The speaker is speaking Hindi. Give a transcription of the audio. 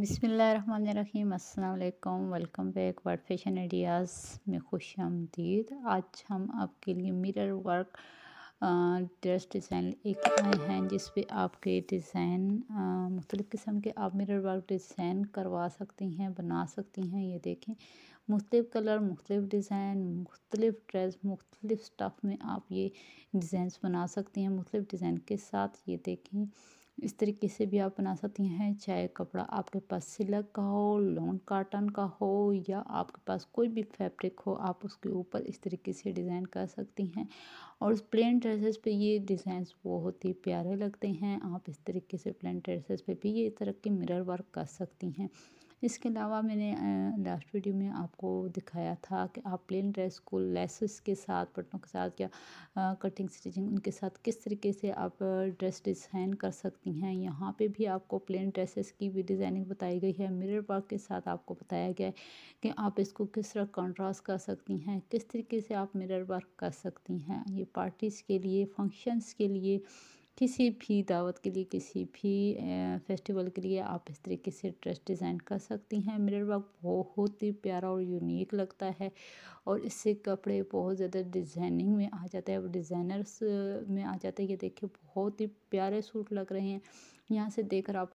बिसमीम अल्लाम welcome back world fashion ideas में खुश आमदीद आज हम आपके लिए मिरर वर्क ड्रेस डिज़ाइन एक आए हैं जिस पे आपके डिज़ाइन मुख्तलिफ़ किस्म के आप मिरर वर्क डिज़ाइन करवा सकती हैं बना सकती हैं ये देखें मुख्तलिफ़ कलर मुख्तलिफ़ डिज़ाइन मुख्तलिफ़ ड्रेस मुख्तलिफ़ स्टफ़ में आप ये डिज़ाइन बना सकती हैं मुख्तलिफ़ डिज़ाइन के साथ ये देखें इस तरीके से भी आप बना सकती हैं चाहे कपड़ा आपके पास सिलक का हो लॉन्ग काटन का हो या आपके पास कोई भी फैब्रिक हो आप उसके ऊपर इस तरीके से डिज़ाइन कर सकती हैं और प्लेन ड्रेसेस पे ये डिज़ाइंस बहुत ही प्यारे लगते हैं आप इस तरीके से प्लेन ड्रेसेस पे भी ये तरह के मिरर वर्क कर सकती हैं इसके अलावा मैंने लास्ट वीडियो में आपको दिखाया था कि आप प्लेन ड्रेस को लेसेस के साथ बटनों के साथ या कटिंग स्टिचिंग उनके साथ किस तरीके से आप ड्रेस डिज़ाइन कर सकती हैं यहाँ पे भी आपको प्लेन ड्रेसेस की भी डिज़ाइनिंग बताई गई है मिरर वर्क के साथ आपको बताया गया है कि आप इसको किस तरह कंट्रास्ट कर सकती हैं किस तरीके से आप मिरर वर्क कर सकती हैं ये पार्टीज़ के लिए फंक्शंस के लिए किसी भी दावत के लिए किसी भी फेस्टिवल के लिए आप इस तरीके से ड्रेस डिज़ाइन कर सकती हैं मिरर वर्क बहुत ही प्यारा और यूनिक लगता है और इससे कपड़े बहुत ज़्यादा डिज़ाइनिंग में आ जाता है वो डिज़ाइनर्स में आ जाते हैं ये देखिए बहुत ही प्यारे सूट लग रहे हैं यहाँ से देखकर आप